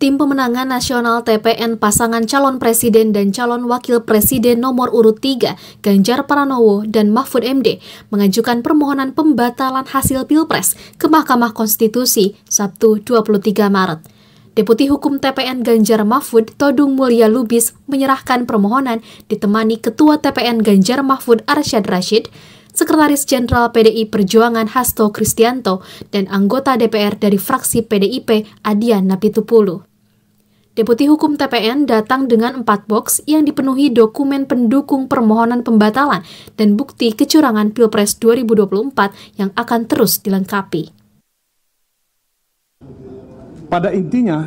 Tim Pemenangan Nasional TPN pasangan calon presiden dan calon wakil presiden nomor urut 3 Ganjar Pranowo dan Mahfud MD mengajukan permohonan pembatalan hasil Pilpres ke Mahkamah Konstitusi Sabtu 23 Maret. Deputi Hukum TPN Ganjar Mahfud, Todung Mulia Lubis, menyerahkan permohonan ditemani Ketua TPN Ganjar Mahfud Arsyad Rashid, Sekretaris Jenderal PDI Perjuangan Hasto Kristianto, dan anggota DPR dari fraksi PDIP Adian Napitupulu. Deputi Hukum TPN datang dengan empat box yang dipenuhi dokumen pendukung permohonan pembatalan dan bukti kecurangan Pilpres 2024 yang akan terus dilengkapi. Pada intinya,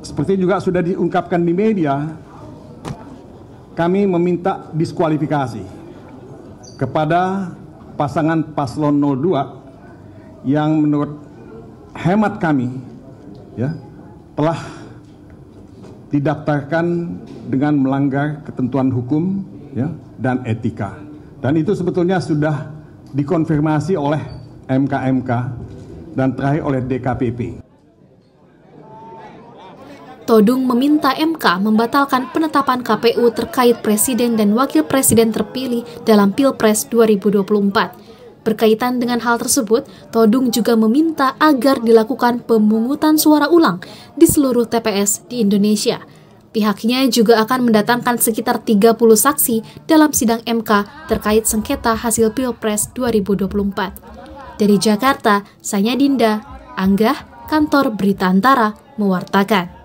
seperti juga sudah diungkapkan di media, kami meminta diskualifikasi kepada pasangan paslon 02 yang menurut hemat kami ya telah didaftarkan dengan melanggar ketentuan hukum ya, dan etika. Dan itu sebetulnya sudah dikonfirmasi oleh MKMK dan terakhir oleh DKPP. Todung meminta MK membatalkan penetapan KPU terkait presiden dan wakil presiden terpilih dalam Pilpres 2024. Berkaitan dengan hal tersebut, Todung juga meminta agar dilakukan pemungutan suara ulang di seluruh TPS di Indonesia. Pihaknya juga akan mendatangkan sekitar 30 saksi dalam sidang MK terkait sengketa hasil Pilpres 2024. Dari Jakarta, saya Dinda, Anggah, Kantor Berita Antara, mewartakan.